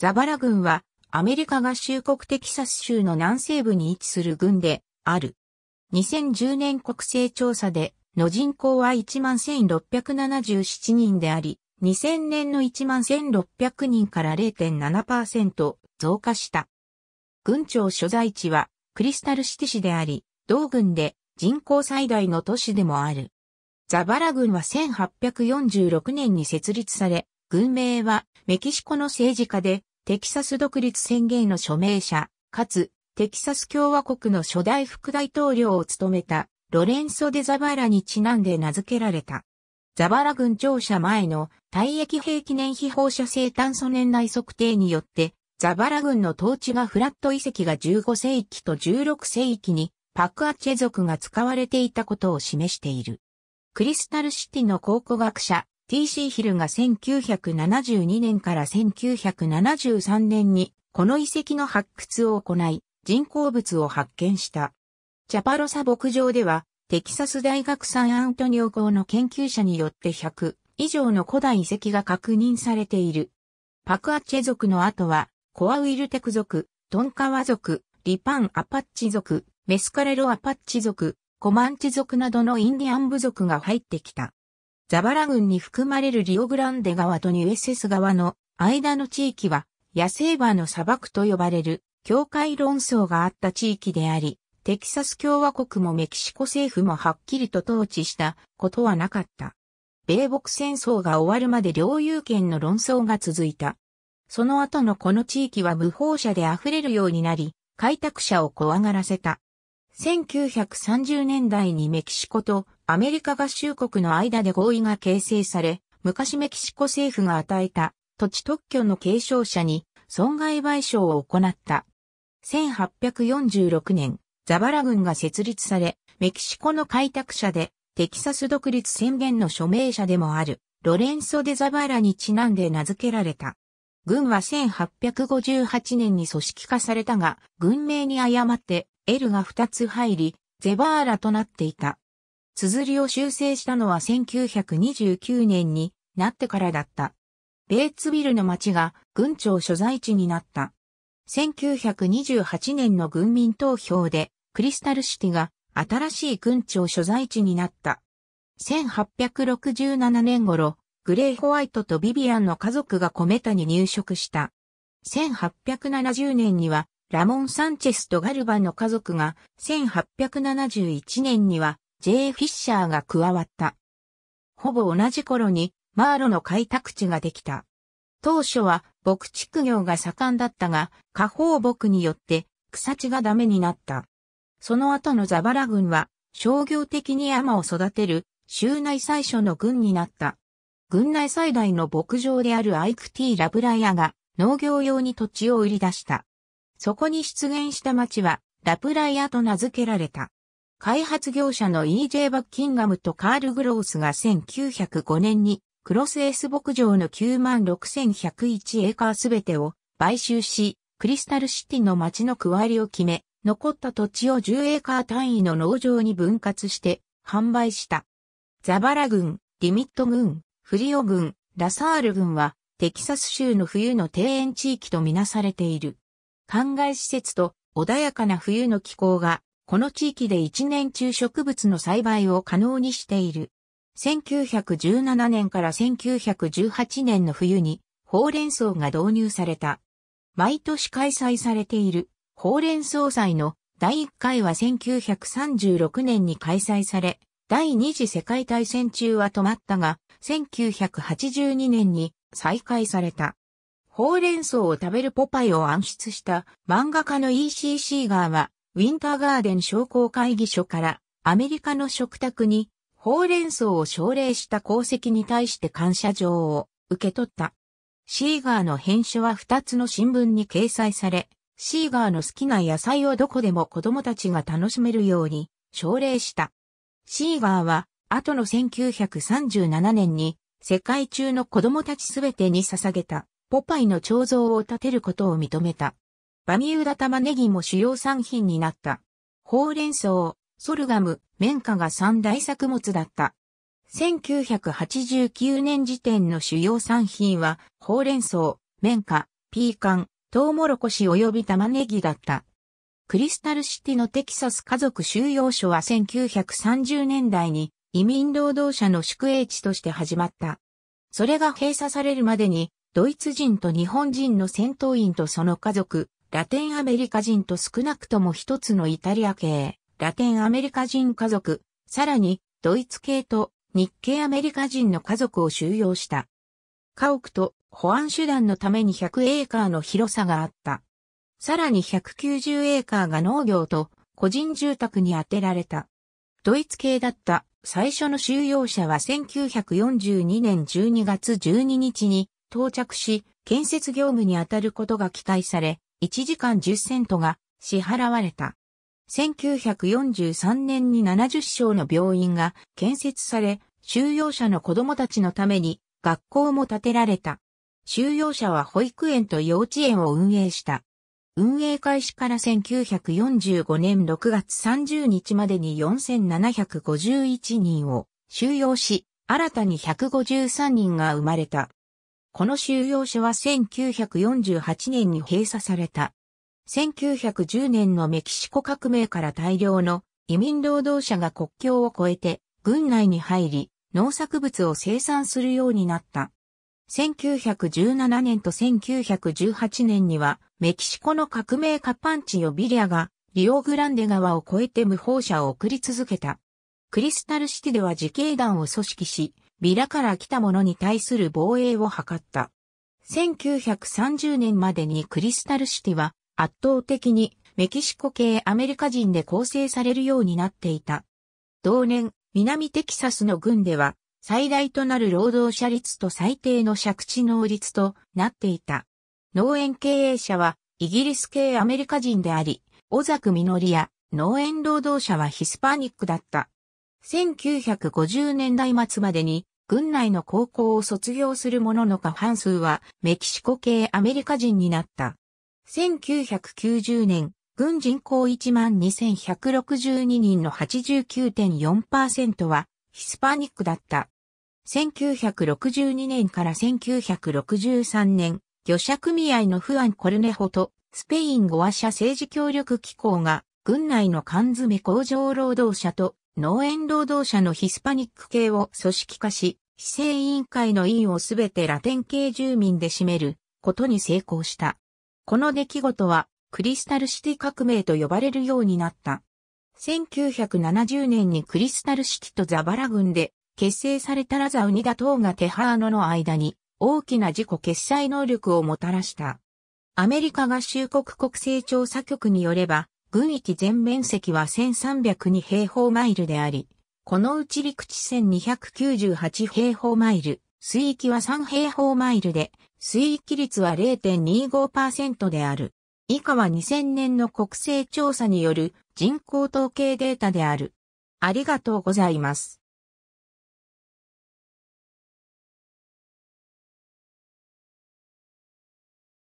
ザバラ軍は、アメリカ合衆国テキサス州の南西部に位置する軍である。2010年国勢調査で、の人口は11,677人であり、2000年の11,600人から0.7%増加した。軍庁所在地はクリスタルシティ市であり、同軍で人口最大の都市でもある。ザバラ軍は1846年に設立され、軍名はメキシコの政治家でテキサス独立宣言の署名者、かつ、テキサス共和国の初代副大統領を務めた、ロレンソ・デ・ザバラにちなんで名付けられた。ザバラ軍庁舎前の退役兵記念非放射性炭素年代測定によって、ザバラ軍の統治がフラット遺跡が15世紀と16世紀にパクアチェ族が使われていたことを示している。クリスタルシティの考古学者 TC ヒルが1972年から1973年にこの遺跡の発掘を行い人工物を発見した。チャパロサ牧場ではテキサス大学サンアントニオ校の研究者によって100以上の古代遺跡が確認されている。パクアチェ族の後はコアウィルテク族、トンカワ族、リパンアパッチ族、メスカレロアパッチ族、コマンチ族などのインディアン部族が入ってきた。ザバラ軍に含まれるリオグランデ川とニュエセス川の間の地域は、野生馬の砂漠と呼ばれる境界論争があった地域であり、テキサス共和国もメキシコ政府もはっきりと統治したことはなかった。米北戦争が終わるまで領有権の論争が続いた。その後のこの地域は無法者で溢れるようになり、開拓者を怖がらせた。1930年代にメキシコとアメリカ合衆国の間で合意が形成され、昔メキシコ政府が与えた土地特許の継承者に損害賠償を行った。1846年、ザバラ軍が設立され、メキシコの開拓者で、テキサス独立宣言の署名者でもある、ロレンソ・デ・ザバラにちなんで名付けられた。軍は1858年に組織化されたが、軍名に誤って、L が2つ入り、ゼバーラとなっていた。綴りを修正したのは1929年になってからだった。ベーツビルの町が軍庁所在地になった。1928年の軍民投票でクリスタルシティが新しい軍庁所在地になった。1867年頃、グレイ・ホワイトとビビアンの家族がコメタに入植した。1870年には、ラモン・サンチェスとガルバンの家族が、1871年には、J. フィッシャーが加わった。ほぼ同じ頃にマーロの開拓地ができた。当初は牧畜業が盛んだったが、下放牧によって草地がダメになった。その後のザバラ軍は商業的に山を育てる州内最初の軍になった。軍内最大の牧場であるアイクティ・ラブライアが農業用に土地を売り出した。そこに出現した町はラプライアと名付けられた。開発業者の E.J. バッキンガムとカール・グロースが1905年にクロスエース牧場の96,101エーカーすべてを買収し、クリスタルシティの町の区割りを決め、残った土地を10エーカー単位の農場に分割して販売した。ザバラ郡、リミット郡、フリオ郡、ラサール郡はテキサス州の冬の庭園地域とみなされている。灌漑施設と穏やかな冬の気候がこの地域で一年中植物の栽培を可能にしている。1917年から1918年の冬に、ほうれん草が導入された。毎年開催されている、ほうれん草祭の第1回は1936年に開催され、第二次世界大戦中は止まったが、1982年に再開された。ほうれん草を食べるポパイを暗出した漫画家の ECC ガーはウィンターガーデン商工会議所からアメリカの食卓にほうれん草を奨励した功績に対して感謝状を受け取った。シーガーの編集は2つの新聞に掲載され、シーガーの好きな野菜をどこでも子供たちが楽しめるように奨励した。シーガーは後の1937年に世界中の子供たちすべてに捧げたポパイの彫像を建てることを認めた。バミューダ玉ねぎも主要産品になった。ほうれん草、ソルガム、綿花が三大作物だった。1989年時点の主要産品は、ほうれん草、綿花、ピーカン、トウモロコシ及び玉ねぎだった。クリスタルシティのテキサス家族収容所は1930年代に移民労働者の宿営地として始まった。それが閉鎖されるまでに、ドイツ人と日本人の戦闘員とその家族、ラテンアメリカ人と少なくとも一つのイタリア系、ラテンアメリカ人家族、さらにドイツ系と日系アメリカ人の家族を収容した。家屋と保安手段のために100エーカーの広さがあった。さらに190エーカーが農業と個人住宅に充てられた。ドイツ系だった最初の収容者は1942年12月12日に到着し、建設業務に当たることが期待され、1時間10セントが支払われた。1943年に70床の病院が建設され、収容者の子供たちのために学校も建てられた。収容者は保育園と幼稚園を運営した。運営開始から1945年6月30日までに4751人を収容し、新たに153人が生まれた。この収容所は1948年に閉鎖された。1910年のメキシコ革命から大量の移民労働者が国境を越えて軍内に入り農作物を生産するようになった。1917年と1918年にはメキシコの革命カパンチヨビリアがリオグランデ川を越えて無法者を送り続けた。クリスタルシティでは自警団を組織し、ビラから来た者に対する防衛を図った。1930年までにクリスタルシティは圧倒的にメキシコ系アメリカ人で構成されるようになっていた。同年、南テキサスの軍では最大となる労働者率と最低の借地能率となっていた。農園経営者はイギリス系アメリカ人であり、小ノリや農園労働者はヒスパニックだった。1950年代末までに軍内の高校を卒業する者の過半数はメキシコ系アメリカ人になった。1990年、軍人口12,162人の89.4%はヒスパニックだった。1962年から1963年、漁者組合のフアン・コルネホとスペイン語話者政治協力機構が軍内の缶詰工場労働者と農園労働者のヒスパニック系を組織化し、市政委員会の委員をすべてラテン系住民で占めることに成功した。この出来事はクリスタルシティ革命と呼ばれるようになった。1970年にクリスタルシティとザバラ軍で結成されたラザウニダ島がテハーノの間に大きな自己決済能力をもたらした。アメリカ合衆国国勢調査局によれば、軍域全面積は1302平方マイルであり、このうち陸地1298平方マイル、水域は3平方マイルで、水域率は0.25%である。以下は2000年の国勢調査による人口統計データである。ありがとうございます。